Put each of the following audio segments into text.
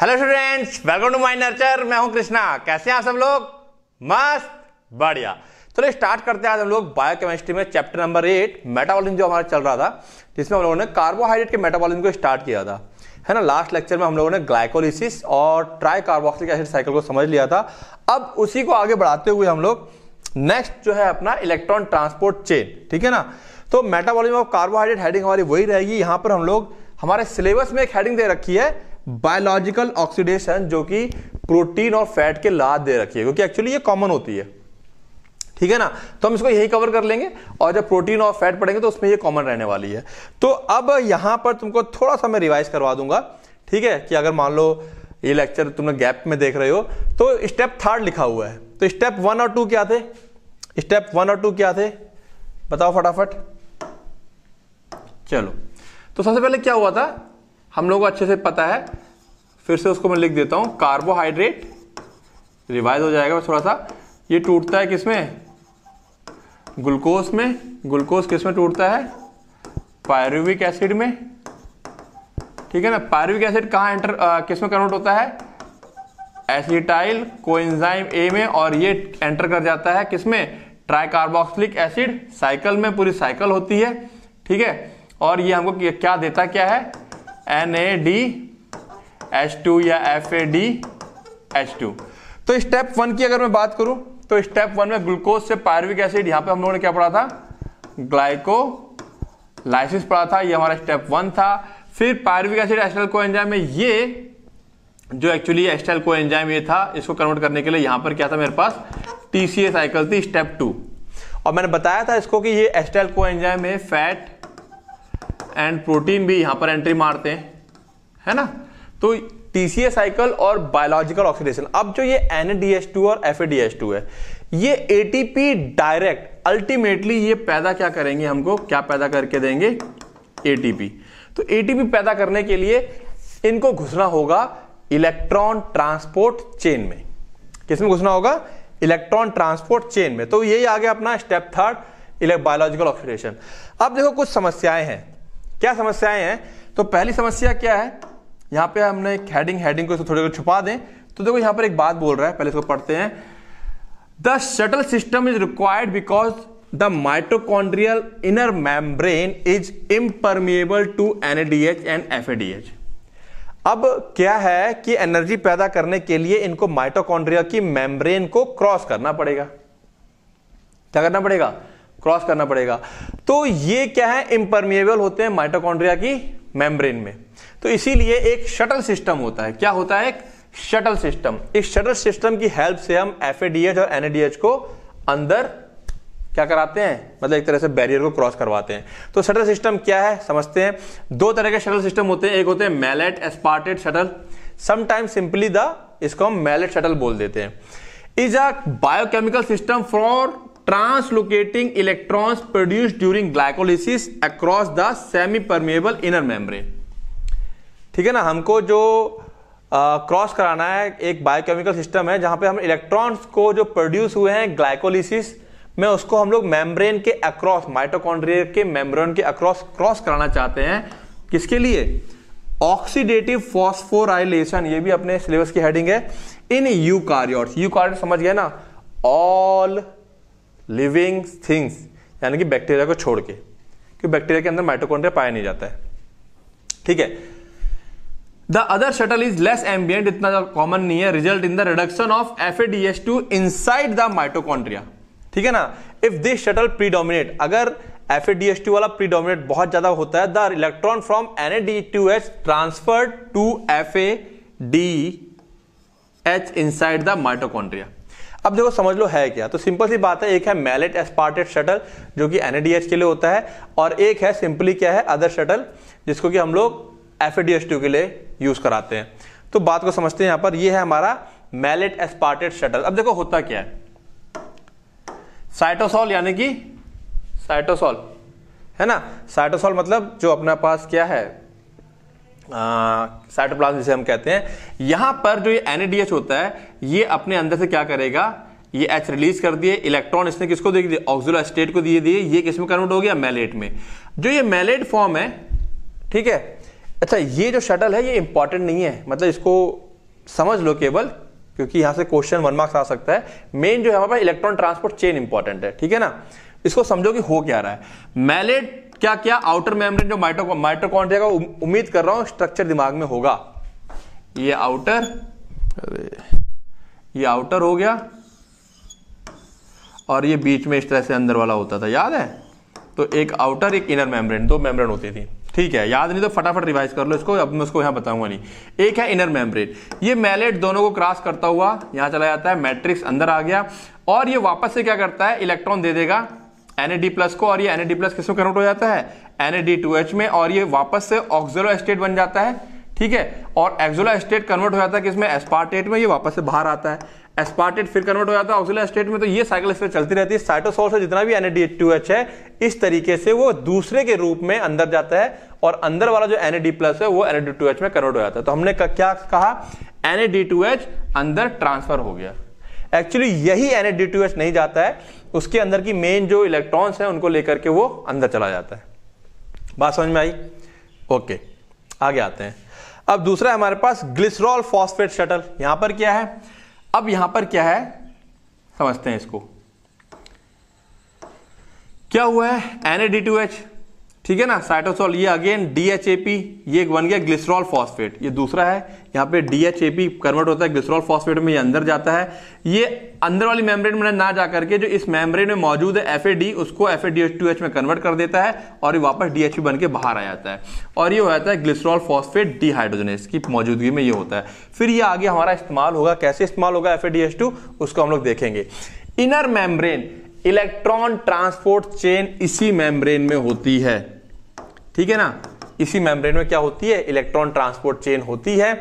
hello students welcome to my Nurture मैं हूं कृष्णा कैसे हैं आप सब लोग मस्त बढ़िया चलो स्टार्ट करते हैं आज हम लोग बायोकेमिस्ट्री में चैप्टर नंबर एट मेटाबॉलिज्म जो हमारा चल रहा था जिसमें हम लोगों ने कार्बोहाइड्रेट के मेटाबॉलिज्म को स्टार्ट किया था है ना लास्ट लेक्चर में हम लोगों ने ग्लाइकोलिसिस और ट्राई कार्बोक्सिक एसिड साइकिल को समझ लिया था अब उसी को आगे बढ़ाते हुए हम लोग नेक्स्ट जो है अपना इलेक्ट्रॉन ट्रांसपोर्ट चेन ठीक है ना तो मेटाबॉलिज्म ऑफ कार्बोहाइड्रेट हेडिंग हमारी वही रहेगी यहाँ पर हम लोग हमारे सिलेबस में एक हेडिंग दे रखी है बायोलॉजिकल ऑक्सीडेशन जो कि प्रोटीन और फैट के लाद दे रखी है क्योंकि एक्चुअली ये कॉमन होती है ठीक है ना तो हम इसको यही कवर कर लेंगे और जब प्रोटीन और फैट पढ़ेंगे तो उसमें ये कॉमन रहने वाली है तो अब यहां पर तुमको थोड़ा सा मैं रिवाइज करवा दूंगा ठीक है कि अगर मान लो ये लेक्चर तुमने गैप में देख रहे हो तो स्टेप थर्ड लिखा हुआ है तो स्टेप वन और टू क्या थे स्टेप वन और टू क्या थे बताओ फटाफट चलो तो सबसे पहले क्या हुआ था हम लोगों को अच्छे से पता है फिर से उसको मैं लिख देता हूँ कार्बोहाइड्रेट रिवाइज हो जाएगा थोड़ा सा ये टूटता है किसमें ग्लूकोज में ग्लूकोज किस में टूटता है पायरुविक एसिड में ठीक है ना पायरुविक एसिड कहाँ एंटर किस में कन्वर्ट होता है एसिटाइल कोएंजाइम ए में और ये एंटर कर जाता है किसमें ट्राइकार्बोक्सिलिक एसिड साइकिल में पूरी साइकिल होती है ठीक है और ये हमको क्या देता क्या है N A D H two F A A D H टू तो स्टेप वन की अगर मैं बात करूं तो स्टेप वन में ग्लूकोज से पायरविक एसिड यहां पे हम लोगों ने क्या पढ़ा था ग्लाइको लाइसिस पढ़ा था ये हमारा स्टेप वन था फिर पायरविक एसिड एस्टल को एंजाइम में ये जो एक्चुअली एस्टल को एंजाइम ये था इसको कन्वर्ट करने के लिए यहां पर क्या था मेरे पास टीसीए साइकिल थी स्टेप टू और मैंने बताया था इसको कि ये एस्टल को एंजाइम में फैट एंड प्रोटीन भी यहां पर एंट्री मारते हैं है ना तो टीसीए साइकिल और बायोलॉजिकल ऑक्सीडेशन अब जो ये एनएडीएच2 और एफ है ये एटीपी डायरेक्ट अल्टीमेटली ये पैदा क्या करेंगे हमको क्या पैदा करके देंगे एटीपी तो एटीपी पैदा करने के लिए इनको घुसना होगा इलेक्ट्रॉन ट्रांसपोर्ट चेन में किसमें घुसना होगा इलेक्ट्रॉन ट्रांसपोर्ट चेन में तो यही आ गया अपना स्टेप थर्ड बायोलॉजिकल ऑक्सीडेशन अब देखो कुछ समस्याएं हैं क्या समस्याएं हैं तो पहली समस्या क्या है यहां पे हमने एक हेडिंग हेडिंग को इसको थोड़ी देर छुपा दें तो देखो यहां पर एक बात बोल रहा है पहले इसको पढ़ते हैं the shuttle system is required because the mitochondrial inner membrane is impermeable to NADH and FADH अब क्या है कि एनर्जी पैदा करने के लिए इनको माइटोकॉन्ड्रिया की मेम्ब्रेन को क्रॉस करना पड़ेगा क्या करना पड़ेगा क्रॉस करना पड़ेगा तो ये क्या है इम्परमिएबल होते हैं माइटोकॉन्ड्रिया की मेम्ब्रेन में तो इसीलिए एक शटल सिस्टम होता है क्या होता है एक शटल सिस्टम इस शटल सिस्टम की हेल्प से हम एफ और एनएडीएच को अंदर क्या कराते हैं मतलब एक तरह से बैरियर को क्रॉस करवाते हैं तो शटल सिस्टम क्या है समझते हैं दो तरह के शटल सिस्टम होते हैं एक होते हैं malate aspartate shuttle sometime simply the इसको हम मैलेट शटल बोल देते हैं is a biochemical system for translocating electrons produce during glycolysis across the semi permeable inner membrane ठीक है ना हमको जो क्रॉस uh, कराना है एक बायोकेमिकल सिस्टम है जहां पे हम इलेक्ट्रॉन्स को जो प्रोड्यूस हुए हैं ग्लाइकोलिसिस में उसको हम लोग मेम्ब्रेन के अक्रॉस माइटोकॉन्ड्रिया के मेम्ब्रेन के अक्रॉस क्रॉस कराना चाहते हैं किसके लिए ऑक्सीडेटिव फॉस्फोराइलेशन ये भी अपने सिलेबस की हेडिंग है इन यू यू यूकार्योट समझ गए ना ऑल लिविंग थिंग्स यानी कि बैक्टीरिया को छोड़ के क्योंकि बैक्टीरिया के अंदर माइटोकॉन्ड्रिया पाया नहीं जाता है ठीक है the other shuttle is less ambient इतना कॉमन नहीं है result in the reduction of F A D S two inside the mitochondria ठीक है ना इफ दिस शटल प्रीडोमिनेट अगर एफ ए डी एस टू वाला प्रीडोमिनेट बहुत ज्यादा होता है the electron from N A D two H transferred to F A D H inside the mitochondria अब देखो समझ लो है क्या तो सिंपल सी बात है एक है मैलेट एस्पार्टेड शटल जो कि एनएडीएच के लिए होता है और एक है सिंपली क्या है अदर शटल जिसको कि हम लोग एफ के लिए यूज कराते हैं तो बात को समझते हैं यहां पर यह है हमारा मैलेट एस्पार्टेड शटल अब देखो होता क्या है साइटोसॉल यानी कि साइटोसॉल है ना साइटोसॉल मतलब जो अपने पास क्या है साइटोप्लाज्म जिसे हम कहते हैं यहां पर जो ये एनएडीएच होता है ये अपने अंदर से क्या करेगा ये एच रिलीज कर दिए इलेक्ट्रॉन इसने किसको दे दिए ऑक्सिलो स्टेट को दिए दिए ये किसमें कन्वर्ट हो गया मैलेट में जो ये मैलेट फॉर्म है ठीक है अच्छा ये जो शटल है ये इंपॉर्टेंट नहीं है मतलब इसको समझ लो केवल क्योंकि यहां से क्वेश्चन वन मार्क्स आ सकता है मेन जो है हमारे पास इलेक्ट्रॉन ट्रांसपोर्ट चेन इंपॉर्टेंट है ठीक है ना इसको समझो कि हो क्या रहा है मैलेट क्या क्या आउटर मेम्ब्रेन जो माइट्रो माइटोकॉन्ड्रिया का उम्मीद कर रहा हूं स्ट्रक्चर दिमाग में होगा ये आउटर ये आउटर हो गया और ये बीच में इस तरह से अंदर वाला होता था याद है तो एक आउटर एक इनर मेम्ब्रेन दो मेम्ब्रेन होती थी ठीक है याद नहीं तो फटाफट रिवाइज कर लो इसको अब मैं उसको यहां बताऊंगा नहीं एक है इनर मेम्ब्रेन ये मैलेट दोनों को क्रॉस करता हुआ यहां चला जाता है मैट्रिक्स अंदर आ गया और ये वापस से क्या करता है इलेक्ट्रॉन दे देगा एनएडी प्लस को और ये एनएडी प्लस किसमें कन्वर्ट हो जाता है एनएडी टू एच में और ये वापस से ऑक्सोलो एस्टेट बन जाता है ठीक है और एक्सोला एस्टेट कन्वर्ट हो जाता है किसमें एस्पार्टेट में ये वापस से बाहर आता है एस्पार्टेट फिर कन्वर्ट हो जाता है ऑक्सोला एस्टेट में तो ये साइकिल इस चलती रहती है साइटोसोल से जितना भी एनएडी टू एच है इस तरीके से वो दूसरे के रूप में अंदर जाता है और अंदर वाला जो एनएडी प्लस है वो एनएडी टू एच में कन्वर्ट हो जाता है तो हमने क्या कहा एनएडी टू एच अंदर ट्रांसफर हो गया एक्चुअली यही एन नहीं जाता है उसके अंदर की मेन जो इलेक्ट्रॉन्स हैं उनको लेकर के वो अंदर चला जाता है बात समझ में आई ओके आगे आते हैं अब दूसरा हमारे पास ग्लिसरॉल फॉस्फेट शटल यहां पर क्या है अब यहां पर क्या है समझते हैं इसको क्या हुआ है एन ठीक है ना साइटोसोल ये अगेन डीएचएपी ये बन गया ग्लिसरॉल फॉस्फेट ये दूसरा है यहाँ पे डीएचएपी कन्वर्ट होता है ग्लिसरॉल फॉस्फेट में ये अंदर जाता है ये अंदर वाली मेम्ब्रेन में ना जा करके जो इस मेम्ब्रेन में मौजूद है एफ उसको एफ में कन्वर्ट कर देता है और ये वापस डीएचपी बन के बाहर आ जाता है और ये हो जाता है ग्लिसरॉल फॉस्फेट डिहाइड्रोजनेस की मौजूदगी में ये होता है फिर ये आगे हमारा इस्तेमाल होगा कैसे इस्तेमाल होगा एफ उसको हम लोग देखेंगे inner membrane electron transport chain इसी मेम्ब्रेन में होती है ठीक है ना इसी मेम्ब्रेन में क्या होती है इलेक्ट्रॉन ट्रांसपोर्ट चेन होती है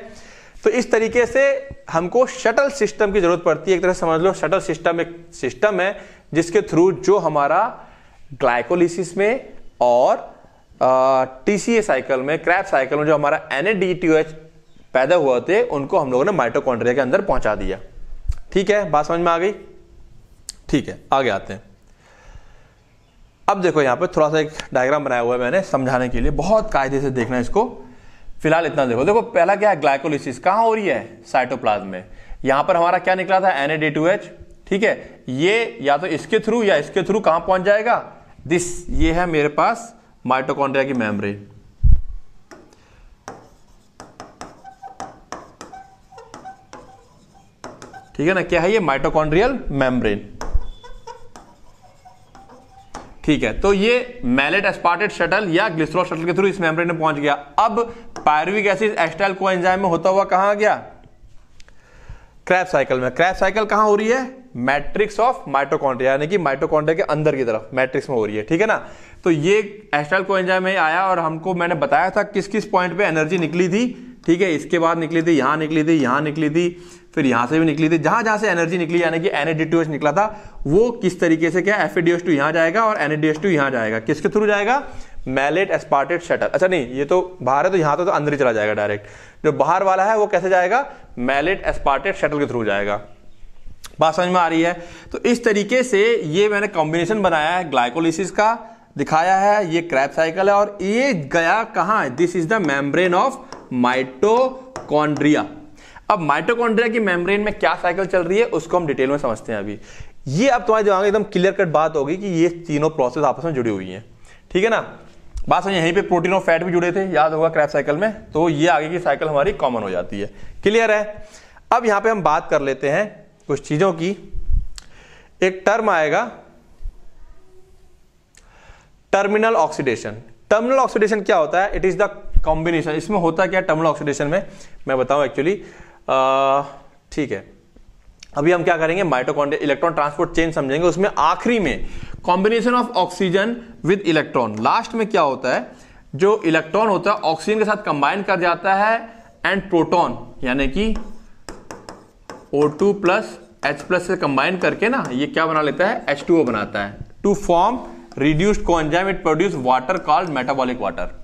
तो इस तरीके से हमको शटल सिस्टम की जरूरत पड़ती है एक तरह समझ लो शटल सिस्टम एक सिस्टम है जिसके थ्रू जो हमारा ग्लाइकोलिसिस में और टीसीए साइकिल में क्रैप साइकिल में जो हमारा एन पैदा हुआ थे उनको हम लोगों ने माइटोकॉन्ड्रिया के अंदर पहुंचा दिया ठीक है बात समझ में आ गई ठीक है आगे आते हैं अब देखो यहाँ पर थोड़ा सा एक डायग्राम बनाया हुआ है मैंने समझाने के लिए बहुत कायदे से देखना इसको फिलहाल इतना देखो देखो पहला क्या है ग्लाइकोलिसिस कहाँ हो रही है साइटोप्लाज्म में यहाँ पर हमारा क्या निकला था एन ठीक है ये या तो इसके थ्रू या इसके थ्रू कहाँ पहुंच जाएगा दिस ये है मेरे पास माइटोकॉन्ड्रिया की मेमोरी ठीक है ना क्या है ये माइटोकॉन्ड्रियल मेम्ब्रेन ठीक है तो ये मैलेट एस्पार्टेड शटल या ग्लिसरॉल शटल के थ्रू इस मेम्ब्रेन में पहुंच गया अब पायरविक एसिड एस्टाइल को एंजाइम में होता हुआ कहां गया क्रैप साइकिल में क्रैप साइकिल कहां हो रही है मैट्रिक्स ऑफ माइटोकॉन्ड्रिया यानी कि माइटोकॉन्ड्रिया के अंदर की तरफ मैट्रिक्स में हो रही है ठीक है ना तो ये एस्टाइल को एंजाइम में आया और हमको मैंने बताया था किस किस पॉइंट पे एनर्जी निकली थी ठीक है इसके बाद निकली थी यहाँ निकली थी यहाँ निकली थी फिर यहाँ से भी निकली थी जहाँ जहाँ से एनर्जी निकली यानी कि एनर्जी टू निकला था वो किस तरीके से क्या एफ टू यहाँ जाएगा और एन टू यहाँ जाएगा किसके थ्रू जाएगा मैलेट एस्पार्टेट शटर अच्छा नहीं ये तो बाहर है तो यहाँ तो, तो अंदर ही चला जाएगा डायरेक्ट जो बाहर वाला है वो कैसे जाएगा मैलेट एस्पार्टेट शटल के थ्रू जाएगा बात समझ में आ रही है तो इस तरीके से ये मैंने कॉम्बिनेशन बनाया है ग्लाइकोलिसिस का दिखाया है ये क्रैप साइकिल है और ये गया कहाँ this is the membrane of mitochondria अब माइटोकॉन्ड्रिया की मेम्ब्रेन में क्या साइकिल चल रही है उसको हम डिटेल में समझते हैं अभी ये अब तुम्हारे दिमाग में एकदम क्लियर कट बात होगी कि ये तीनों प्रोसेस आपस में जुड़ी हुई है ठीक है ना बात समझ यहीं पे प्रोटीन और फैट भी जुड़े थे याद होगा क्रैप साइकिल में तो ये आगे की साइकिल हमारी कॉमन हो जाती है क्लियर है अब यहां पे हम बात कर लेते हैं कुछ चीजों की एक टर्म आएगा टर्मिनल ऑक्सीडेशन टर्मिनल ऑक्सीडेशन क्या होता है इट इज द कॉम्बिनेशन इसमें होता क्या टर्मल ऑक्सीडेशन में मैं बताऊं एक्चुअली ठीक है अभी हम क्या करेंगे माइटोकॉन्ड्रिया इलेक्ट्रॉन ट्रांसपोर्ट चेन समझेंगे उसमें आखिरी में combination of oxygen with electron last में क्या होता है जो इलेक्ट्रॉन होता है ऑक्सीजन के साथ कंबाइन कर जाता है एंड प्रोटॉन यानी कि O two plus H plus से कंबाइन करके ना ये क्या बना लेता है एच टू ओ बनाता है to form reduced coenzyme it produce water called metabolic water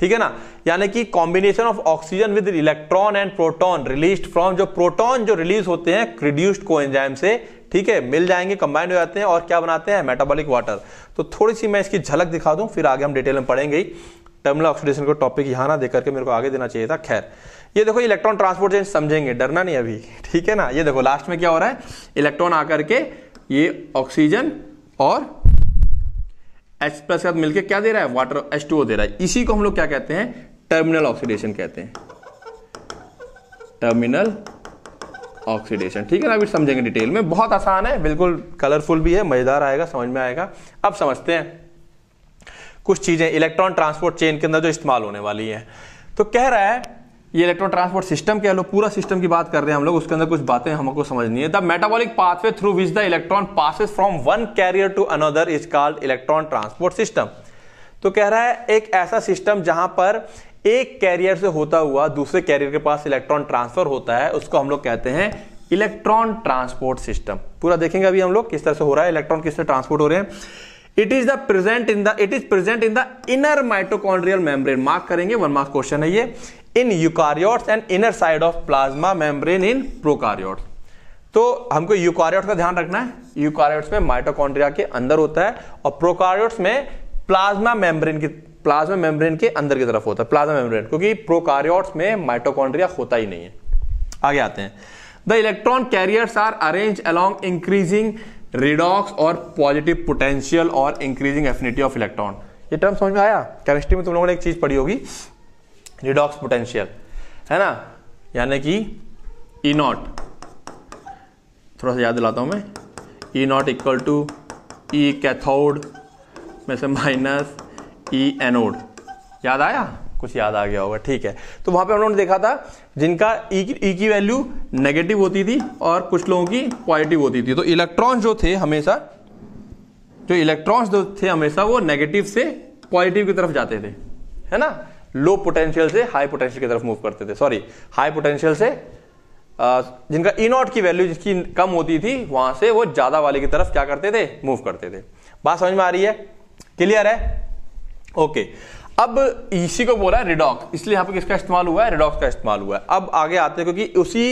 ठीक है ना यानी कि combination of oxygen with electron and proton release from जो प्रोटॉन जो रिलीज होते हैं रिड्यूस्ड को से ठीक है मिल जाएंगे कंबाइंड हो जाते हैं और क्या बनाते हैं मेटाबॉलिक वाटर तो थोड़ी सी मैं इसकी झलक दिखा दूं फिर आगे हम डिटेल में पढ़ेंगे टर्मिनल ऑक्सीडेशन को टॉपिक यहां ना देकर के मेरे को आगे देना चाहिए था खैर ये देखो इलेक्ट्रॉन ट्रांसपोर्टेशन समझेंगे डरना नहीं अभी ठीक है ना ये देखो लास्ट में क्या हो रहा है इलेक्ट्रॉन आकर के ये ऑक्सीजन और एच प्लस के मिलकर क्या दे रहा है वाटर एच टू दे रहा है इसी को हम लोग क्या कहते हैं टर्मिनल ऑक्सीडेशन कहते हैं टर्मिनल ऑक्सीडेशन ठीक है ना अभी समझेंगे डिटेल में बहुत आसान है बिल्कुल कलरफुल भी है मजेदार आएगा समझ में आएगा अब समझते हैं कुछ चीजें इलेक्ट्रॉन ट्रांसपोर्ट चेन के अंदर जो इस्तेमाल होने वाली है तो कह रहा है ये इलेक्ट्रॉन ट्रांसपोर्ट सिस्टम के लो पूरा सिस्टम की बात कर रहे हैं हम लोग उसके अंदर कुछ बातें हमको समझनी है the metabolic pathway through which the electron passes from one carrier to another is called electron transport system तो कह रहा है एक ऐसा सिस्टम जहां पर एक कैरियर से होता हुआ दूसरे कैरियर के पास इलेक्ट्रॉन ट्रांसफर होता है उसको हम लोग कहते हैं इलेक्ट्रॉन ट्रांसपोर्ट सिस्टम पूरा देखेंगे अभी हम लोग किस तरह से हो रहा है इलेक्ट्रॉन किस तरह ट्रांसपोर्ट हो रहे हैं it is the present in the it is present in the inner mitochondrial membrane mark करेंगे वन मार्क क्वेश्चन है ये in eukaryotes and inner side of plasma membrane in prokaryotes तो हमको यूकारियोट्स का ध्यान रखना है यूकारियोट्स में माइटोकॉन्ड्रिया के अंदर होता है और प्रोकारियोट्स में प्लाज्मा मेम्ब्रेन की प्लाज्मा मेम्ब्रेन के अंदर की तरफ होता है प्लाज्मा मेम्ब्रेन क्योंकि प्रोकारियोट्स में माइटोकॉन्ड्रिया होता ही नहीं है आगे आते हैं the electron carriers are arrange along increasing redox और पॉजिटिव पोटेंशियल और इंक्रीजिंग एफिनिटी ऑफ इलेक्ट्रॉन ये टर्म समझ में आया केमिस्ट्री में तुम लोगों ने एक चीज पढ़ी होगी रिडॉक्स पोटेंशियल है ना यानी कि ई e नॉट थोड़ा सा याद दिलाता हूँ मैं E naught equal to E cathode में से माइनस ई एनोड याद आया कुछ याद आ गया होगा ठीक है तो वहां पे हम लोगों ने देखा था जिनका ई e, e की वैल्यू e नेगेटिव होती थी और कुछ लोगों की पॉजिटिव होती थी तो इलेक्ट्रॉन्स जो थे हमेशा जो इलेक्ट्रॉन्स जो थे हमेशा वो नेगेटिव से पॉजिटिव की तरफ जाते थे है ना लो पोटेंशियल से हाई पोटेंशियल की तरफ मूव करते थे सॉरी हाई पोटेंशियल से जिनका ई e नॉट की वैल्यू जिसकी कम होती थी वहां से वो ज्यादा वाले की तरफ क्या करते थे मूव करते थे बात समझ में आ रही है क्लियर है ओके अब इसी को बोला है रिडॉक्स इसलिए यहां पर किसका इस्तेमाल हुआ है रिडॉक्स का इस्तेमाल हुआ है अब आगे आते हैं क्योंकि उसी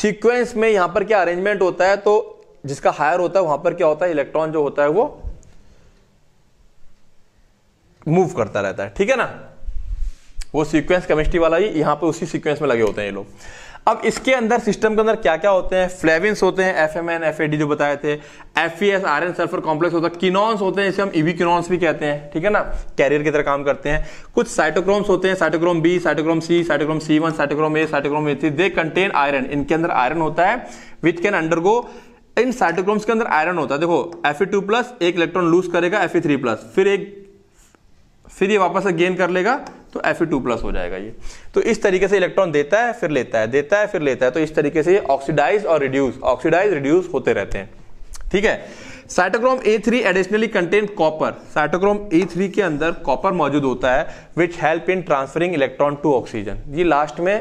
सीक्वेंस में यहां पर क्या अरेंजमेंट होता है तो जिसका हायर होता है वहां पर क्या होता है इलेक्ट्रॉन जो होता है वो मूव करता रहता है ठीक है ना वो सीक्वेंस केमिस्ट्री वाला ही यहाँ पे उसी सीक्वेंस में लगे होते हैं ये लोग अब इसके अंदर सिस्टम के अंदर क्या क्या होते हैं फ्लेविन्स होते हैं एफ एम एन एफ ए डी जो बताए थे F E S iron sulphur complex होता है किनॉन्स होते हैं इसे हम ईवी e किनॉन्स भी कहते हैं ठीक है ना कैरियर की तरह काम करते हैं कुछ साइटोक्रोम्स होते हैं cytochrome B cytochrome C cytochrome C one cytochrome A cytochrome A three they contain iron इनके अंदर आयरन होता है which can undergo in cytochromes के अंदर आयरन होता है देखो एफ ई टू प्लस एक इलेक्ट्रॉन लूज करेगा एफ ई थ्री प्लस फिर एक फिर ये वापस गेन कर लेगा तो एफ टू प्लस हो जाएगा ये तो इस तरीके से इलेक्ट्रॉन देता है फिर लेता है देता है फिर लेता है तो इस तरीके से ऑक्सीडाइज और रिड्यूस ऑक्सीडाइज रिड्यूस होते रहते हैं ठीक है cytochrome A three additionally contain copper cytochrome three के अंदर कॉपर मौजूद होता है which help in transferring electron to oxygen ये लास्ट में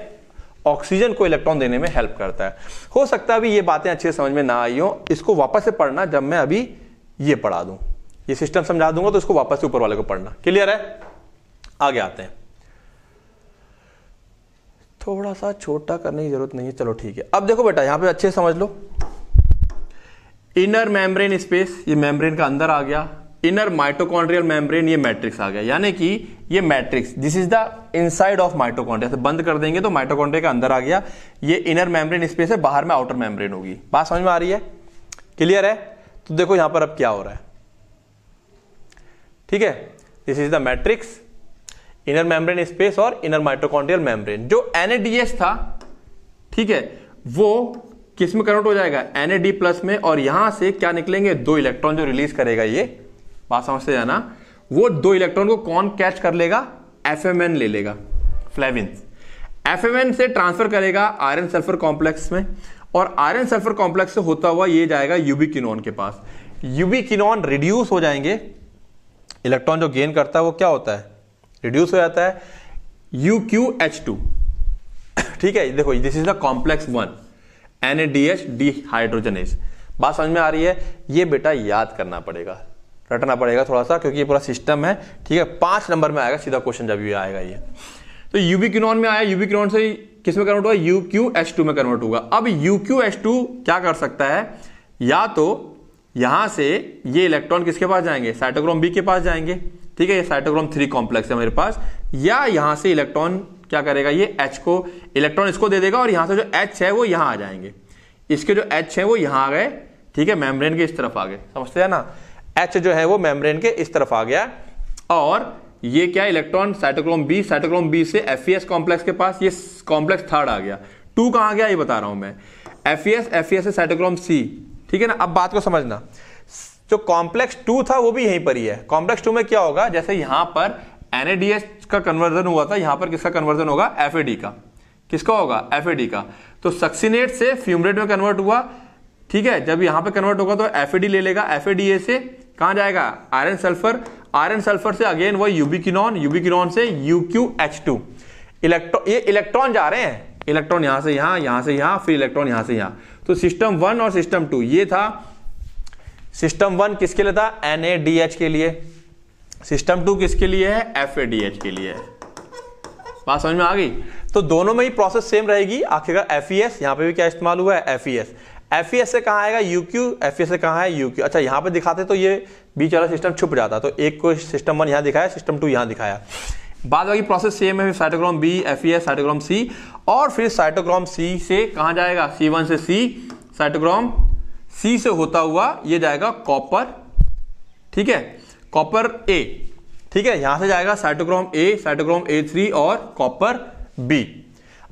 ऑक्सीजन को इलेक्ट्रॉन देने में हेल्प करता है हो सकता है अभी ये बातें अच्छे समझ में ना आई हो इसको वापस से पढ़ना जब मैं अभी ये पढ़ा दूं ये सिस्टम समझा दूंगा तो इसको वापस से ऊपर वाले को पढ़ना क्लियर है आगे आते हैं थोड़ा सा छोटा करने की जरूरत नहीं है चलो ठीक है अब देखो बेटा यहां पे अच्छे समझ लो इनर मेम्ब्रेन स्पेस ये मेम्ब्रेन का अंदर आ गया इनर माइटोकॉन्ड्रियल मेम्ब्रेन ये मैट्रिक्स आ गया यानी कि ये matrix this is the inside of mitochondria बंद कर देंगे तो माइटोकॉन्ड्रिया का अंदर आ गया ये इनर मेम्ब्रेन स्पेस है बाहर में आउटर मेम्ब्रेन होगी बात समझ में आ रही है क्लियर है तो देखो यहां पर अब क्या हो रहा है ठीक है this is the matrix inner membrane space और इनर माइट्रोकॉन्ड्रियल मेम्ब्रेन जो एनएडीएस था ठीक है वो किस में कन्वर्ट हो जाएगा एनएडी प्लस में और यहां से क्या निकलेंगे दो इलेक्ट्रॉन जो रिलीज करेगा ये बात समझते जाना वो दो इलेक्ट्रॉन को कौन कैच कर लेगा एफ ले लेगा फ्लेविन एफ से ट्रांसफर करेगा आयरन सल्फर कॉम्प्लेक्स में और आयरन सल्फर कॉम्प्लेक्स से होता हुआ ये जाएगा यूबिकिनोन के पास यूबिकिनोन रिड्यूस हो जाएंगे इलेक्ट्रॉन जो गेन करता है वो क्या होता है रिड्यूस हो जाता है यू क्यू एच टू ठीक है देखो this is the complex one N A D H dehydrogenase बात समझ में आ रही है ये बेटा याद करना पड़ेगा रटना पड़ेगा थोड़ा सा क्योंकि ये पूरा सिस्टम है ठीक है पांच नंबर में आएगा सीधा क्वेश्चन जब भी आएगा ये तो यूबी क्यूनॉन में आया यूबी क्यूनॉन से किस में कन्वर्ट हुआ यू क्यू एच टू में कन्वर्ट होगा अब यू क्यू एच टू क्या कर सकता है या तो यहां से ये इलेक्ट्रॉन किसके पास जाएंगे साइटोक्रोम बी के पास जाएंगे ठीक है ये साइटोक्रोम थ्री कॉम्प्लेक्स है मेरे पास या यहां से इलेक्ट्रॉन क्या करेगा ये एच को इलेक्ट्रॉन इसको दे देगा और यहां से जो एच है वो यहां आ जाएंगे इसके जो एच है वो यहां आ गए ठीक है मेम्ब्रेन के इस तरफ आ गए समझते हैं ना एच जो है वो मेम्ब्रेन के इस तरफ आ गया और ये क्या electron cytochrome B cytochrome B से एफ कॉम्प्लेक्स e के पास ये कॉम्प्लेक्स थर्ड आ गया टू कहां गया ये बता रहा हूं मैं एफ एस एफ एस से साइटोक्रोम सी ठीक है ना अब बात को समझना जो कॉम्प्लेक्स टू था वो भी यहीं पर ही है कॉम्प्लेक्स टू में क्या होगा जैसे यहां पर एनएडीएस का कन्वर्जन हुआ था यहां पर किसका कन्वर्जन होगा एफ का किसका होगा एफ का तो सक्सीनेट से फ्यूमरेट में कन्वर्ट हुआ ठीक है जब यहां पर कन्वर्ट होगा तो एफ ले लेगा एफ से कहा जाएगा आयरन सल्फर आयरन सल्फर से अगेन वो यूबिकिनॉन यूबिकिनॉन से एच टू इलेक्ट्रॉन ये इलेक्ट्रॉन जा रहे हैं इलेक्ट्रॉन यहां से यहां यहां से यहां फिर इलेक्ट्रॉन यहां से यहां तो सिस्टम वन और सिस्टम टू ये था सिस्टम वन किसके लिए था एन के लिए सिस्टम टू किसके लिए है एफ के लिए बात समझ में आ गई तो दोनों में ही प्रोसेस सेम रहेगी आखिरकार एफ ई e एस यहाँ पे भी क्या इस्तेमाल हुआ है F E S F E S से कहा आएगा U Q F E S से कहा है यू क्यू अच्छा यहां पे दिखाते तो ये बीच वाला सिस्टम छुप जाता तो एक को सिस्टम वन यहां दिखाया सिस्टम टू यहां दिखाया बाद बाकी प्रोसेस सेम है cytochrome B F E S cytochrome C और फिर साइटोग्राम सी से कहा जाएगा सी वन से सी साइटोग्राम सी से होता हुआ ये जाएगा कॉपर ठीक है कॉपर ए ठीक है यहां से जाएगा cytochrome A cytochrome A three और कॉपर बी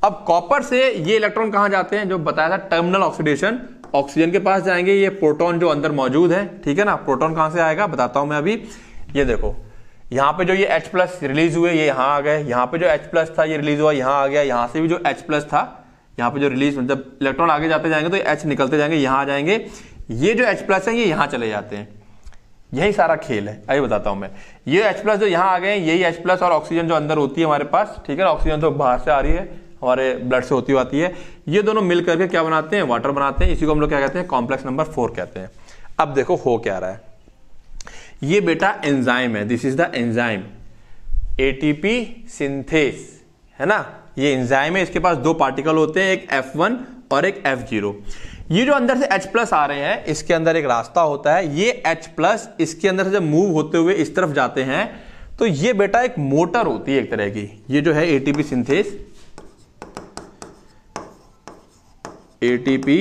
अब कॉपर से ये इलेक्ट्रॉन कहां जाते हैं जो बताया था टर्मिनल ऑक्सीडेशन ऑक्सीजन के पास जाएंगे ये प्रोटॉन जो अंदर मौजूद है ठीक है ना प्रोटॉन कहां से आएगा बताता हूं मैं अभी ये देखो यहां पे जो ये H प्लस रिलीज हुए ये यहां आ गए यहां पे जो H प्लस था ये रिलीज हुआ यहां आ गया यहां से भी जो H प्लस था यहाँ पे जो रिलीज जब इलेक्ट्रॉन आगे जाते जाएंगे तो एच निकलते जाएंगे यहाँ आ जाएंगे ये जो एच प्लस है ये यहाँ चले जाते हैं यही सारा खेल है आइए बताता हूं मैं ये एच प्लस जो यहाँ आ गए हैं यही एच प्लस और ऑक्सीजन जो अंदर होती है हमारे पास ठीक है ऑक्सीजन तो बाहर से आ रही है हमारे ब्लड से होती आती है ये दोनों मिल करके क्या बनाते हैं वाटर बनाते हैं इसी को हम लोग क्या कहते हैं कॉम्प्लेक्स नंबर फोर कहते हैं अब देखो हो क्या रहा है ये बेटा एंजाइम है this is the enzyme ATP synthase है ना ये इंजाइम है इसके पास दो पार्टिकल होते हैं एक F1 और एक F0 ये जो अंदर से H प्लस आ रहे हैं इसके अंदर एक रास्ता होता है ये H प्लस इसके अंदर से जब मूव होते हुए इस तरफ जाते हैं तो ये बेटा एक मोटर होती है एक तरह की ये जो है एटीपी सिंथेस एटीपी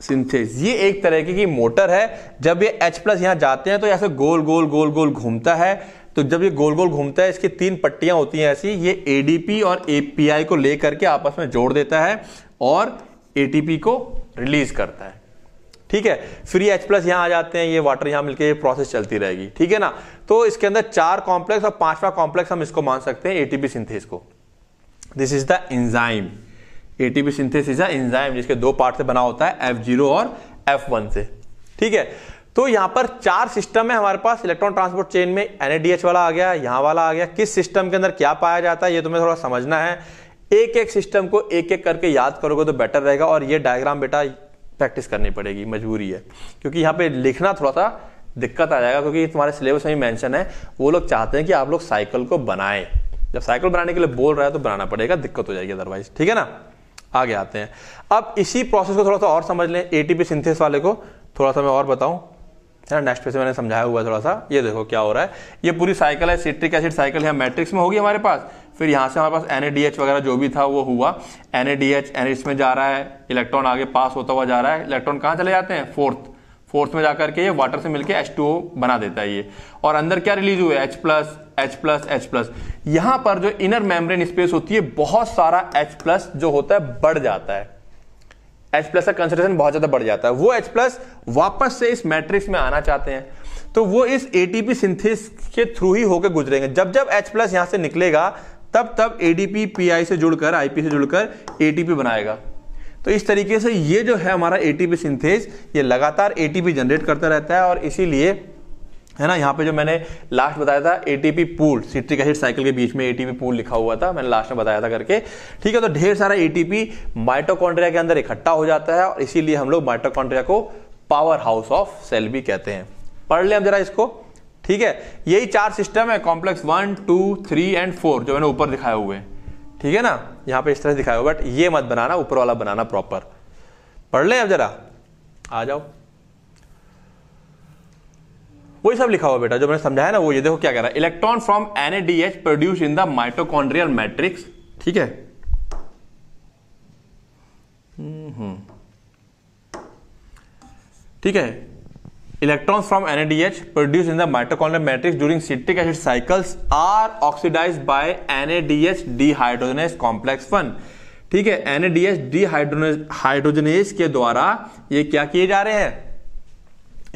सिंथेस ये एक तरह की, मोटर है जब ये H प्लस यहां जाते हैं तो ऐसे गोल गोल गोल गोल घूमता है तो जब ये गोल गोल घूमता है इसकी तीन पट्टियां होती हैं ऐसी ये एडीपी और एपीआई को लेकर के आपस में जोड़ देता है और एटीपी को रिलीज करता है ठीक है फिर ये H प्लस यहां आ जाते हैं ये वाटर यहां मिलके ये प्रोसेस चलती रहेगी ठीक है ना तो इसके अंदर चार कॉम्प्लेक्स और पांचवा कॉम्प्लेक्स हम इसको मान सकते हैं एटीपी सिंथेस को this is the enzyme ATP synthesis है एंजाइम जिसके दो पार्ट से बना होता है एफ जीरो और एफ वन से ठीक है तो यहां पर चार सिस्टम है हमारे पास इलेक्ट्रॉन ट्रांसपोर्ट चेन में एनएडीएच वाला आ गया यहां वाला आ गया किस सिस्टम के अंदर क्या पाया जाता है ये तुम्हें थोड़ा समझना है एक एक सिस्टम को एक एक करके याद करोगे तो बेटर रहेगा और ये डायग्राम बेटा प्रैक्टिस करनी पड़ेगी मजबूरी है क्योंकि यहां पे लिखना थोड़ा सा दिक्कत आ जाएगा क्योंकि तुम्हारे सिलेबस में मेंशन है वो लोग चाहते हैं कि आप लोग साइकिल को बनाए जब साइकिल बनाने के लिए बोल रहा है तो बनाना पड़ेगा दिक्कत हो जाएगी अदरवाइज ठीक है ना आगे आते हैं अब इसी प्रोसेस को थोड़ा सा और समझ लें एटीपी सिंथेस वाले को थोड़ा सा मैं और बताऊं है ना नेक्स्ट पे से मैंने समझाया हुआ थोड़ा सा ये देखो क्या हो रहा है ये पूरी साइकिल है सिट्रिक एसिड साइकिल है मैट्रिक्स में होगी हमारे पास फिर यहाँ से हमारे पास एन वगैरह जो भी था वो हुआ एन ए में जा रहा है इलेक्ट्रॉन आगे पास होता हुआ जा रहा है इलेक्ट्रॉन कहाँ चले जाते हैं फोर्थ फोर्थ में जाकर के ये वाटर से मिलके H2O बना देता है ये और अंदर क्या रिलीज हुआ है H plus H plus H plus यहाँ पर जो इनर मेम्ब्रेन स्पेस होती है बहुत सारा H प्लस जो होता है बढ़ जाता है एच प्लस का कंसेंट्रेशन बहुत ज्यादा बढ़ जाता है वो एच प्लस वापस से इस मैट्रिक्स में आना चाहते हैं तो वो इस एटीपी सिंथेस के थ्रू ही होकर गुजरेंगे जब जब एच प्लस यहां से निकलेगा तब तब एडीपी पीआई से जुड़कर आईपी से जुड़कर एटीपी बनाएगा तो इस तरीके से ये जो है हमारा एटीपी सिंथेस ये लगातार एटीपी जनरेट करता रहता है और इसीलिए है ना यहाँ पे जो मैंने लास्ट बताया था ATP pool citric acid cycle के बीच में एटीपी पूल लिखा हुआ था मैंने लास्ट में बताया था करके ठीक है तो ढेर सारा एटीपी माइटोकॉन्ड्रिया के अंदर इकट्ठा हो जाता है और इसीलिए हम लोग माइटोकॉन्ड्रिया को पावर हाउस ऑफ सेल भी कहते हैं पढ़ लें हम जरा इसको ठीक है यही चार सिस्टम है complex one two three and four जो मैंने ऊपर दिखाए हुए हैं ठीक है ना यहाँ पे इस तरह से दिखाया हुआ बट ये मत बनाना ऊपर वाला बनाना प्रॉपर पढ़ लें अब जरा आ जाओ वही सब लिखा हुआ बेटा जो मैंने समझाया ना वो ये देखो क्या कह रहा है electron from ADH produce in the mitochondrial matrix ठीक है ठीक है electron from NADH produce in the mitochondrial matrix during citric acid cycles are oxidize by D dehydrogenase complex one ठीक है डी डीहाइड्रोजनेस के द्वारा ये क्या किए जा रहे हैं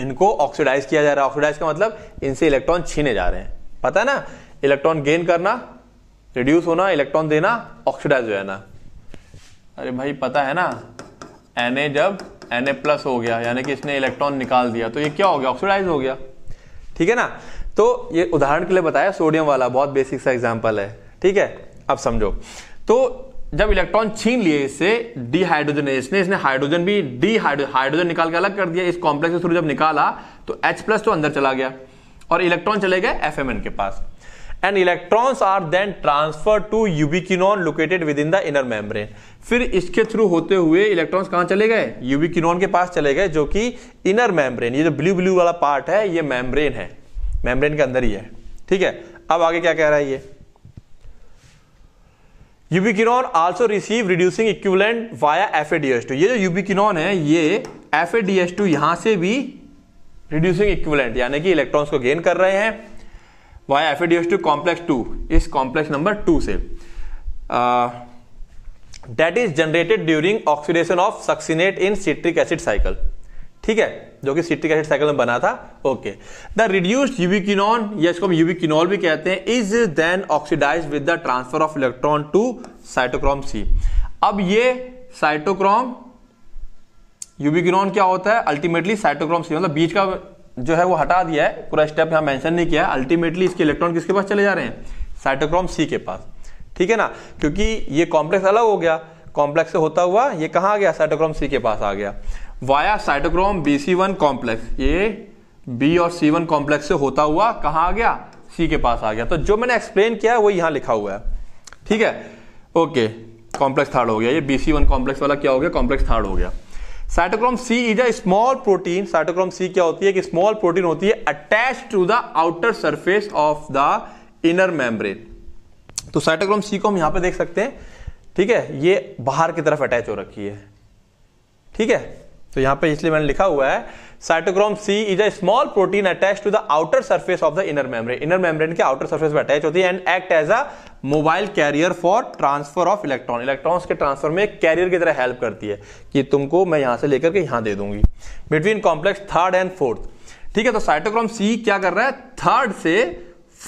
इनको ऑक्सीडाइज किया जा रहा है ऑक्सीडाइज का मतलब इनसे इलेक्ट्रॉन छीने जा रहे हैं पता है ना इलेक्ट्रॉन गेन करना रिड्यूस होना इलेक्ट्रॉन देना ऑक्सीडाइज हो जाना अरे भाई पता है ना एन जब एन प्लस हो गया यानी कि इसने इलेक्ट्रॉन निकाल दिया तो ये क्या हो गया ऑक्सीडाइज हो गया ठीक है ना तो ये उदाहरण के लिए बताया सोडियम वाला बहुत बेसिक सा एग्जाम्पल है ठीक है अब समझो तो जब इलेक्ट्रॉन छीन लिए इससे डिहाइड्रोजन ने इसने हाइड्रोजन भी डी हाइड्रोजन निकाल के अलग कर दिया इस कॉम्प्लेक्स के थ्रू जब निकाला तो एच प्लस तो अंदर चला गया और इलेक्ट्रॉन चले गए एफ के पास and electrons are then transfer to ubiquinone located within the inner membrane फिर इसके थ्रू होते हुए इलेक्ट्रॉन्स कहाँ चले गए यूबिकिनॉन के पास चले गए जो कि इनर मेम्ब्रेन ये जो ब्लू ब्लू वाला पार्ट है ये मेम्ब्रेन है मेम्ब्रेन के अंदर ही है ठीक है अब आगे क्या कह रहा है ये ubiquinone also receive reducing equivalent via F ये जो यूबिकिनॉन है ये एफ यहां से भी रिड्यूसिंग इक्विवेलेंट यानी कि इलेक्ट्रॉन्स को गेन कर रहे हैं via F two complex two इस कॉम्प्लेक्स नंबर टू से that is generated during oxidation of succinate in citric acid cycle ठीक है जो कि सिट्रिक एसिड साइकिल में बना था ओके द रिड्यूस्ड यूबिक्विनॉन या इसको हम यूबिक्विनॉल भी कहते हैं is then oxidize with the transfer of electron to cytochrome C अब ये साइटोक्रोम यूबिक्विनॉन क्या होता है अल्टीमेटली साइटोक्रोम सी मतलब बीच का जो है वो हटा दिया है पूरा स्टेप यहां मेंशन नहीं किया है अल्टीमेटली इसके इलेक्ट्रॉन किसके पास चले जा रहे हैं साइटोक्रोम सी के पास ठीक है ना क्योंकि ये कॉम्प्लेक्स अलग हो गया कॉम्प्लेक्स से होता हुआ ये कहां आ गया साइटोक्रोम सी के पास आ गया via cytochrome B C one complex ये बी और सी वन कॉम्प्लेक्स से होता हुआ कहां आ गया सी के पास आ गया तो जो मैंने एक्सप्लेन किया है वो यहां लिखा हुआ है ठीक है ओके कॉम्प्लेक्स थर्ड हो गया ये बी सी वन कॉम्प्लेक्स वाला क्या हो गया कॉम्प्लेक्स थर्ड हो गया cytochrome C is a small protein cytochrome C क्या होती है कि स्मॉल प्रोटीन होती है attach to the outer surface of the inner membrane तो साइटोक्रोम सी को हम यहां पे देख सकते हैं ठीक है ये बाहर की तरफ अटैच हो रखी है ठीक है तो यहां पे इसलिए मैंने लिखा हुआ है cytochrome C is a small protein attach to the outer surface of the inner membrane inner membrane के आउटर सरफेस में अटैच होती है and act as a mobile carrier for transfer of electron electrons के transfer में carrier की तरह help करती है कि तुमको मैं यहां से लेकर के यहां दे दूंगी between complex third and fourth ठीक है तो साइटोक्रोम सी क्या कर रहा है थर्ड से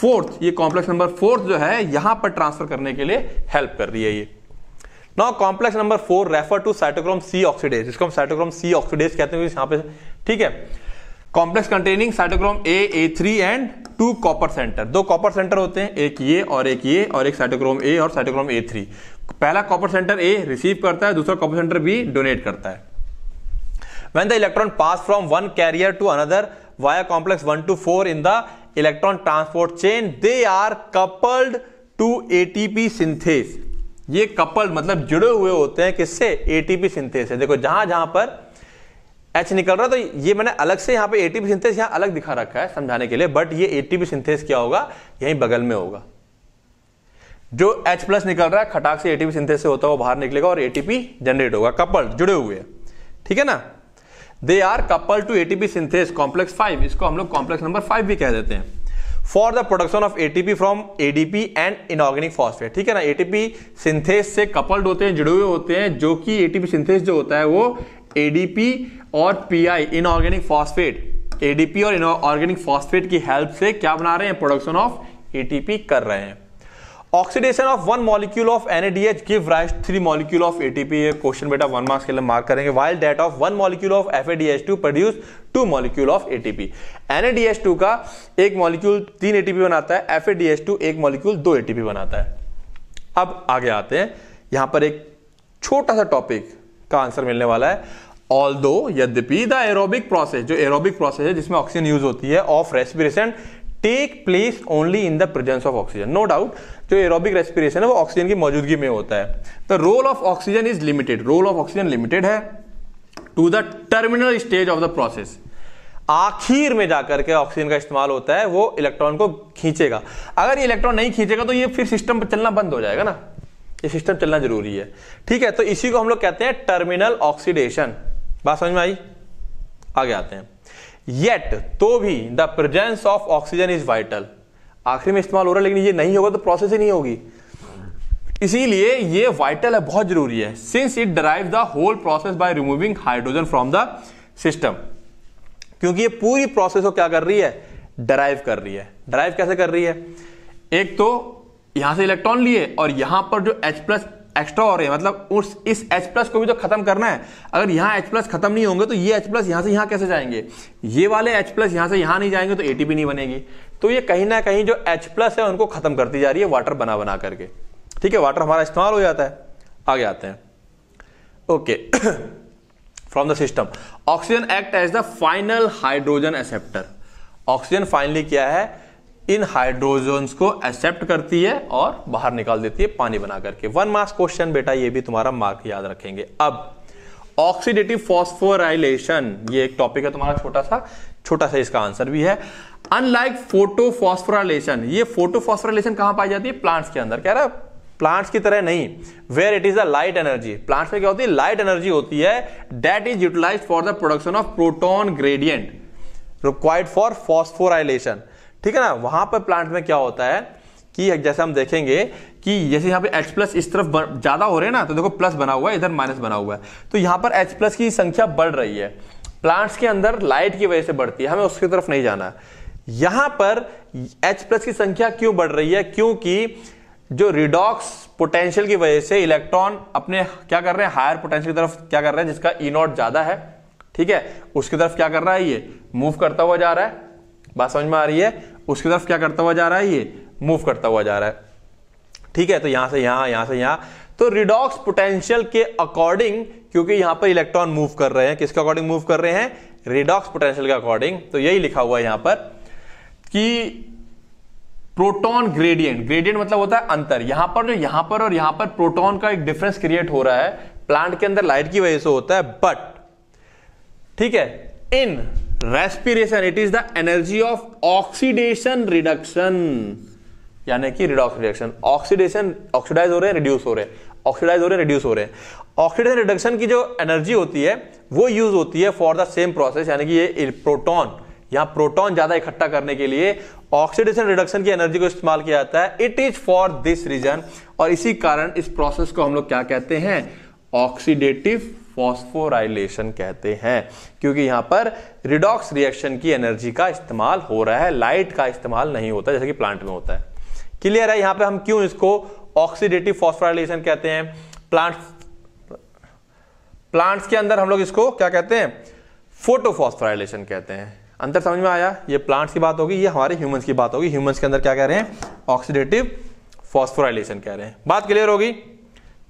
फोर्थ ये कॉम्प्लेक्स नंबर फोर्थ जो है यहां पर ट्रांसफर करने के लिए हेल्प कर रही है ये now complex number four refer to cytochrome C oxidase इसको हम साइटोक्रोम सी ऑक्सीडेज कहते हैं यहाँ पे ठीक है complex containing cytochrome A A three and two copper centre दो कॉपर सेंटर होते हैं एक ये और एक ये और एक साइटोक्रोम ए और साइटोक्रोम ए थ्री पहला कॉपर सेंटर ए रिसीव करता है दूसरा कॉपर सेंटर बी डोनेट करता है when the electron pass from one carrier to another via complex 1 to 4 in the electron transport chain they are coupled to ATP synthase ये couple मतलब जुड़े हुए होते हैं किससे एटीपी सिंथेस से देखो जहां जहां पर एच निकल रहा है तो ये मैंने अलग से यहां पे एटीपी सिंथेस यहां अलग दिखा रखा है समझाने के लिए बट ये एटीपी सिंथेस क्या होगा यहीं बगल में होगा जो एच प्लस निकल रहा है खटाक से एटीपी सिंथेस से होता वो बाहर निकलेगा और एटीपी जनरेट होगा कपल जुड़े हुए ठीक है ना they are couple to ATP synthase complex five इसको हम लोग कॉम्प्लेक्स नंबर फाइव भी कह देते हैं for the production of ATP from ADP and inorganic phosphate ठीक है ना एटीपी सिंथेस से कपल्ड होते हैं जुड़े हुए होते हैं जो कि एटीपी सिंथेस जो होता है वो एडीपी और पीआई इनऑर्गेनिक फॉस्फेट एडीपी और इनऑर्गेनिक फॉस्फेट की हेल्प से क्या बना रहे हैं प्रोडक्शन ऑफ एटीपी कर रहे हैं oxidation of one molecule of NADH give rise three molecule of ATP ये क्वेश्चन बेटा वन मार्क्स के लिए मार्क करेंगे while that of one molecule of FADH two produce two molecule of ATP two का एक मॉलिक्यूल तीन एटीपी बनाता है एफ एडीएस टू एक मॉलिक्यूल दो एटीपी बनाता है अब आगे आते हैं यहां पर एक छोटा सा टॉपिक का आंसर मिलने वाला है ऑल दो यद्यपि द एरोबिक प्रोसेस जो एरोबिक प्रोसेस है जिसमें ऑक्सीजन यूज होती है of respiration take place only in the presence of oxygen no doubt जो एरोबिक रेस्पिरेशन है वो ऑक्सीजन की मौजूदगी में होता है the role of oxygen is limited role of oxygen limited है to the terminal stage of the process आखिर में जाकर के ऑक्सीजन का इस्तेमाल होता है वो इलेक्ट्रॉन को खींचेगा अगर ये इलेक्ट्रॉन नहीं खींचेगा तो ये फिर सिस्टम पर चलना बंद हो जाएगा ना ये सिस्टम चलना जरूरी है ठीक है तो इसी को हम लोग कहते हैं टर्मिनल ऑक्सीडेशन बात समझ में आई आगे आते हैं येट तो भी the presence of oxygen is vital आखिर में इस्तेमाल हो रहा है लेकिन ये नहीं होगा तो प्रोसेस ही नहीं होगी इसीलिए ये वाइटल है बहुत जरूरी है since it drive the whole process by removing hydrogen from the system क्योंकि ये पूरी प्रोसेस को क्या कर रही है ड्राइव कर रही है ड्राइव कैसे कर रही है एक तो यहां से इलेक्ट्रॉन लिए और यहां पर जो H प्लस एक्स्ट्रा हो रहे हैं मतलब उस इस H प्लस को भी तो खत्म करना है अगर यहां H प्लस खत्म नहीं होंगे तो ये H प्लस यहाँ से यहां कैसे जाएंगे ये वाले H प्लस यहाँ से यहां नहीं जाएंगे तो एटीपी नहीं बनेगी तो ये कहीं ना कहीं जो H प्लस है उनको खत्म करती जा रही है वाटर बना बना करके ठीक है वाटर हमारा इस्तेमाल हो जाता है आगे आते हैं okay from the system oxygen act as the final hydrogen acceptor oxygen finally क्या है इन हाइड्रोजन को एक्सेप्ट करती है और बाहर निकाल देती है पानी बना करके वन मार्क्स क्वेश्चन बेटा ये भी तुम्हारा मार्क याद रखेंगे अब ऑक्सीडेटिव फॉस्फोराइलेशन ये एक टॉपिक है तुम्हारा छोटा सा छोटा सा इसका आंसर भी है अनलाइक फोटोफॉस्फोराइलेशन ये फोटोफॉस्फोराइलेशन कहां पाई जाती है प्लांट्स के अंदर कह रहा है प्लांट्स की तरह नहीं where it is a light energy plants में क्या होती है लाइट एनर्जी होती है that is utilise for the production of proton gradient required for phosphorylation ठीक है ना वहां पर प्लांट में क्या होता है कि जैसे हम देखेंगे कि जैसे यहाँ पे H प्लस इस तरफ ज्यादा हो रहे हैं ना तो देखो प्लस बना हुआ है इधर माइनस बना हुआ है तो यहाँ पर H प्लस की संख्या बढ़ रही है प्लांट्स के अंदर लाइट की वजह से बढ़ती है हमें उसकी तरफ नहीं जाना यहां पर H प्लस की संख्या क्यों बढ़ रही है क्योंकि जो रिडॉक्स पोटेंशियल की वजह से इलेक्ट्रॉन अपने क्या कर रहे हैं हायर पोटेंशियल की तरफ क्या कर रहे हैं जिसका ई नॉट ज्यादा है ठीक है उसकी तरफ क्या कर रहा है ये मूव करता हुआ जा रहा है बात समझ में आ रही है उसकी तरफ क्या करता हुआ जा रहा है ये मूव करता हुआ जा रहा है ठीक है तो यहां से यहां यहां से यहां तो रिडॉक्स पोटेंशियल के अकॉर्डिंग क्योंकि यहां पर इलेक्ट्रॉन मूव कर रहे हैं किसके अकॉर्डिंग मूव कर रहे हैं रिडॉक्स पोटेंशियल के अकॉर्डिंग तो यही लिखा हुआ है यहां पर कि प्रोटॉन ग्रेडियंट ग्रेडियंट मतलब होता है अंतर यहां पर जो यहां पर और यहां पर प्रोटॉन का एक डिफरेंस क्रिएट हो रहा है प्लांट के अंदर लाइट की वजह से होता है बट ठीक है in respiration it is the energy of oxidation reduction यानी कि रिडॉक्स रिडक्शन ऑक्सीडेशन ऑक्सीडाइज हो रहे हैं रिड्यूस हो रहे हैं ऑक्सीडाइज हो रहे हैं रिड्यूस हो रहे हैं ऑक्सीडेशन रिडक्शन की जो एनर्जी होती है वो यूज होती है फॉर द सेम प्रोसेस यानी कि ये प्रोटॉन यहां प्रोटॉन ज्यादा इकट्ठा करने के लिए ऑक्सीडेशन रिडक्शन की एनर्जी को इस्तेमाल किया जाता है it is for this reason और इसी कारण इस प्रोसेस को हम लोग क्या कहते हैं ऑक्सीडेटिव फॉस्फोराइलेशन कहते हैं क्योंकि यहां पर रिडॉक्स रिएक्शन की एनर्जी का इस्तेमाल हो रहा है लाइट का इस्तेमाल नहीं होता जैसे कि प्लांट में होता है क्लियर है यहां पर हम क्यों इसको ऑक्सीडेटिव फॉस्फोराइलेशन कहते हैं प्लांट प्लांट्स के अंदर हम लोग इसको क्या कहते हैं फोटोफॉस्फोराइलेशन कहते हैं अंतर समझ में आया ये प्लांट्स की बात होगी ये हमारे ह्यूमंस की बात होगी ह्यूमंस के अंदर क्या कह रहे हैं ऑक्सीडेटिव फॉस्फोराइलेशन कह रहे हैं बात क्लियर होगी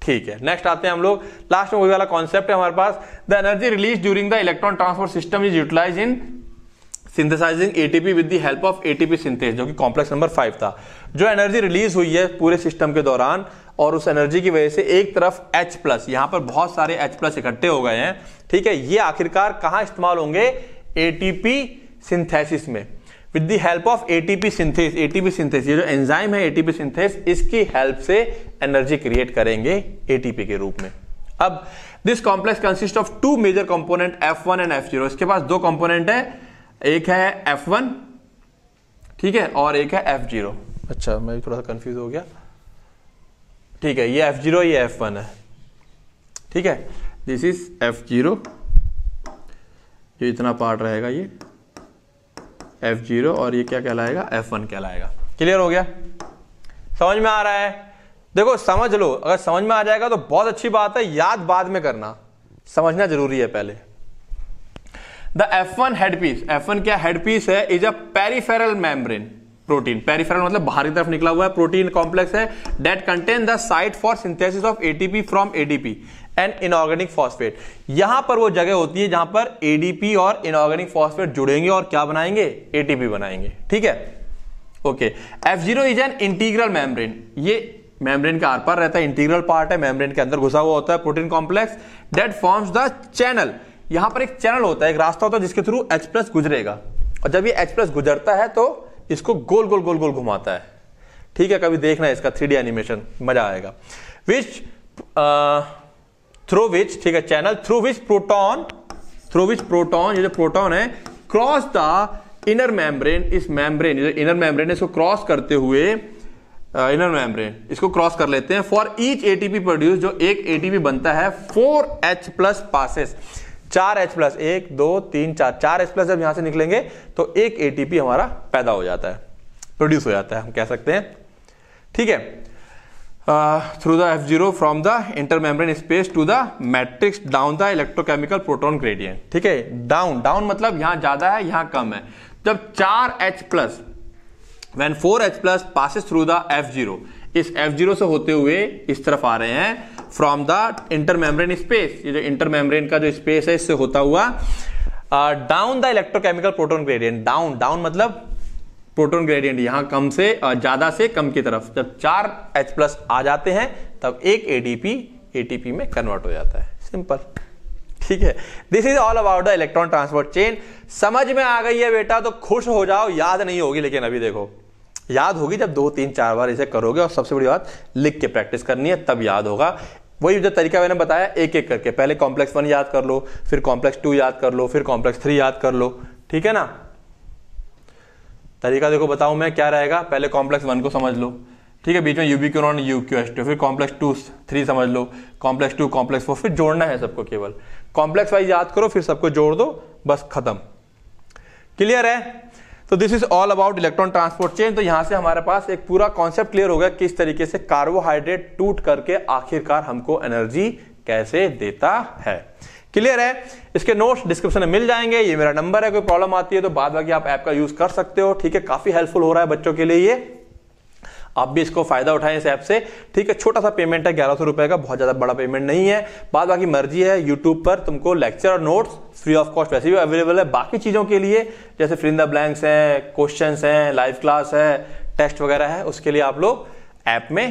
ठीक है नेक्स्ट आते हैं हम लोग लास्ट में वही वाला कॉन्सेप्ट है हमारे पास the energy release during the electron transport system is utilise in synthesising ATP with the help of ATP synthase जो कि कॉम्प्लेक्स नंबर फाइव था जो एनर्जी रिलीज हुई है पूरे सिस्टम के दौरान और उस एनर्जी की वजह से एक तरफ एच प्लस यहां पर बहुत सारे एच प्लस इकट्ठे हो गए हैं ठीक है ये आखिरकार कहां इस्तेमाल होंगे एटीपी सिंथेसिस में with the help of ATP synthase ATP synthase ये जो एंजाइम है एटीपी सिंथेस इसकी हेल्प से एनर्जी क्रिएट करेंगे एटीपी के रूप में अब this complex consist of two major component one and zero इसके पास दो कंपोनेंट है एक है एफ वन ठीक है और एक है एफ जीरो अच्छा मैं थोड़ा सा कंफ्यूज हो गया ठीक है ये जीरो ये वन है ठीक है दिस इज एफ जीरो इतना पार्ट रहेगा ये एफ जीरो और ये क्या कहलाएगा एफ वन कहलाएगा क्लियर हो गया समझ में आ रहा है देखो समझ लो अगर समझ में आ जाएगा तो बहुत अच्छी बात है याद बाद में करना समझना जरूरी है पहले the F one headpiece F one क्या हेडपीस है is a peripheral membrane protein peripheral मतलब बाहर की तरफ निकला हुआ है प्रोटीन कॉम्प्लेक्स है that contain the site for synthesis of ATP from ADP and inorganic phosphate यहां पर वो जगह होती है जहां पर एडीपी और इनऑर्गेनिक फॉस्फेट जुड़ेंगे और क्या बनाएंगे एटीपी बनाएंगे ठीक है okay F zero is an integral membrane ये मेम्ब्रेन के आर पर रहता है इंटीग्रल पार्ट है मेम्ब्रेन के अंदर घुसा हुआ होता है protein complex that forms the channel यहां पर एक चैनल होता है एक रास्ता होता है जिसके थ्रू एच प्लस गुजरेगा और जब ये एच प्लस गुजरता है तो इसको गोल गोल गोल गोल घुमाता है ठीक है कभी देखना है इसका थ्री एनिमेशन मजा आएगा विच थ्रू विच ठीक है channel through which proton through which proton ये जो प्रोटोन है क्रॉस द इनर मैमब्रेन इस जो इनर है इसको क्रॉस करते हुए इनर मैमब्रेन इसको क्रॉस कर लेते हैं फॉर ईच एटीपी प्रोड्यूस जो एक एटीपी बनता है फोर एच प्लस पासिस चार एच प्लस एक दो तीन चार चार एच प्लस जब यहां से निकलेंगे तो एक एटीपी हमारा पैदा हो जाता है प्रोड्यूस हो जाता है हम कह सकते हैं ठीक है through the F zero from the inter membrane space to the matrix down the electrochemical proton gradient ठीक है डाउन डाउन मतलब यहां ज़्यादा है यहां कम है जब चार H plus when four H plus passes through the F zero इस एफ जीरो से होते हुए इस तरफ आ रहे हैं फ्रॉम द मेम्ब्रेन स्पेस ये जो मेम्ब्रेन का जो स्पेस है इससे होता हुआ down the electrochemical proton gradient down down मतलब प्रोटोन ग्रेडियंट यहां कम से ज्यादा से कम की तरफ जब चार एच प्लस आ जाते हैं तब एक एडीपी एटीपी में कन्वर्ट हो जाता है सिंपल ठीक है this is all about the electron transport chain समझ में आ गई है बेटा तो खुश हो जाओ याद नहीं होगी लेकिन अभी देखो याद होगी जब दो तीन चार बार इसे करोगे और सबसे बड़ी बात लिख के प्रैक्टिस करनी है तब याद होगा वही जो तरीका मैंने बताया एक एक करके पहले कॉम्प्लेक्स वन याद कर लो फिर कॉम्प्लेक्स टू याद कर लो फिर कॉम्प्लेक्स थ्री याद कर लो ठीक है ना तरीका देखो बताऊं मैं क्या रहेगा पहले कॉम्प्लेक्स वन को समझ लो ठीक है बीच में ubiquinone U Q S two फिर कॉम्प्लेक्स टू थ्री समझ लो कॉम्प्लेक्स टू कॉम्प्लेक्स फोर फिर जोड़ना है सबको केवल कॉम्प्लेक्स वाइज याद करो फिर सबको जोड़ दो बस खत्म क्लियर है तो this is all about electron transport chain तो यहां से हमारे पास एक पूरा कॉन्सेप्ट क्लियर हो गया किस तरीके से कार्बोहाइड्रेट टूट करके आखिरकार हमको एनर्जी कैसे देता है क्लियर है इसके नोट्स डिस्क्रिप्शन में मिल जाएंगे ये मेरा नंबर है कोई प्रॉब्लम आती है तो बाद बाकी आप ऐप का यूज कर सकते हो ठीक है काफी हेल्पफुल हो रहा है बच्चों के लिए ये आप भी इसको फायदा उठाएं इस ऐप से ठीक है छोटा सा पेमेंट है ग्यारह सौ रुपए का बहुत ज्यादा बड़ा पेमेंट नहीं है बाद बाकी मर्जी है यूट्यूब पर तुमको लेक्चर और नोट्स फ्री ऑफ कॉस्ट वैसे भी अवेलेबल है बाकी चीजों के लिए जैसे फिलिंग ब्लैंक्स हैं क्वेश्चन हैं लाइव क्लास है टेस्ट वगैरह है उसके लिए आप लोग ऐप में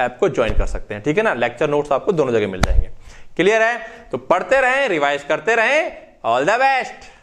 ऐप को ज्वाइन कर सकते हैं ठीक है ना लेक्चर नोट्स आपको दोनों जगह मिल जाएंगे क्लियर है तो पढ़ते रहें रिवाइज करते रहें ऑल द बेस्ट